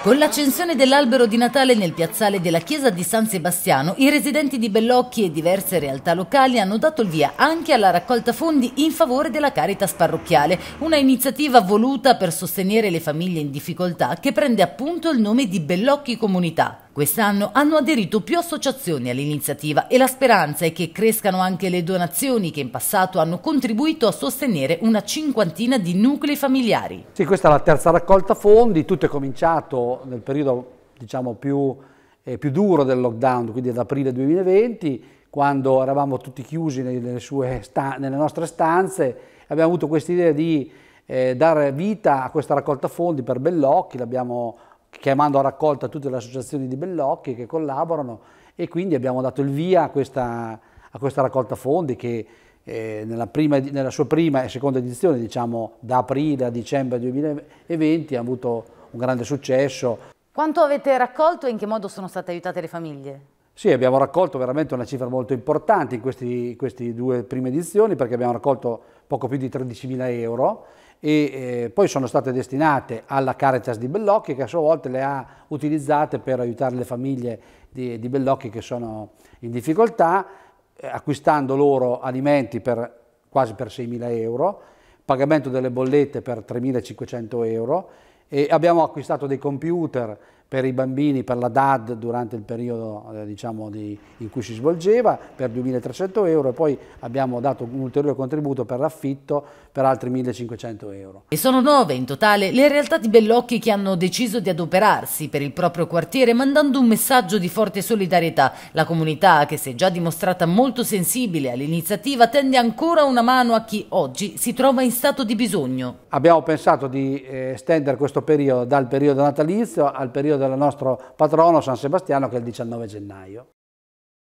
Con l'accensione dell'albero di Natale nel piazzale della chiesa di San Sebastiano, i residenti di Bellocchi e diverse realtà locali hanno dato il via anche alla raccolta fondi in favore della Caritas parrocchiale, una iniziativa voluta per sostenere le famiglie in difficoltà che prende appunto il nome di Bellocchi Comunità. Quest'anno hanno aderito più associazioni all'iniziativa e la speranza è che crescano anche le donazioni che in passato hanno contribuito a sostenere una cinquantina di nuclei familiari. Sì, questa è la terza raccolta fondi, tutto è cominciato nel periodo diciamo, più, eh, più duro del lockdown, quindi ad aprile 2020, quando eravamo tutti chiusi nelle, nelle nostre stanze, abbiamo avuto questa idea di eh, dare vita a questa raccolta fondi per Bellocchi, l'abbiamo chiamando a raccolta tutte le associazioni di Bellocchi che collaborano e quindi abbiamo dato il via a questa, a questa raccolta fondi che eh, nella, prima, nella, sua prima e seconda edizione, diciamo da aprile a dicembre 2020, ha avuto un grande successo. Quanto avete raccolto e in che modo sono state aiutate le famiglie? Sì, abbiamo raccolto veramente una cifra molto importante in queste due prime edizioni perché abbiamo raccolto poco più di 13.000 euro e eh, poi sono state destinate alla Caritas di Bellocchi che a sua volta le ha utilizzate per aiutare le famiglie di, di Bellocchi che sono in difficoltà, eh, acquistando loro alimenti per quasi per 6.000 euro, pagamento delle bollette per 3.500 euro e abbiamo acquistato dei computer per i bambini, per la DAD durante il periodo eh, diciamo, di, in cui si svolgeva per 2.300 euro e poi abbiamo dato un ulteriore contributo per l'affitto per altri 1.500 euro. E sono nove in totale le realtà di Bellocchi che hanno deciso di adoperarsi per il proprio quartiere mandando un messaggio di forte solidarietà. La comunità, che si è già dimostrata molto sensibile all'iniziativa, tende ancora una mano a chi oggi si trova in stato di bisogno. Abbiamo pensato di eh, estendere questo periodo dal periodo natalizio al periodo dal nostro patrono San Sebastiano che è il 19 gennaio.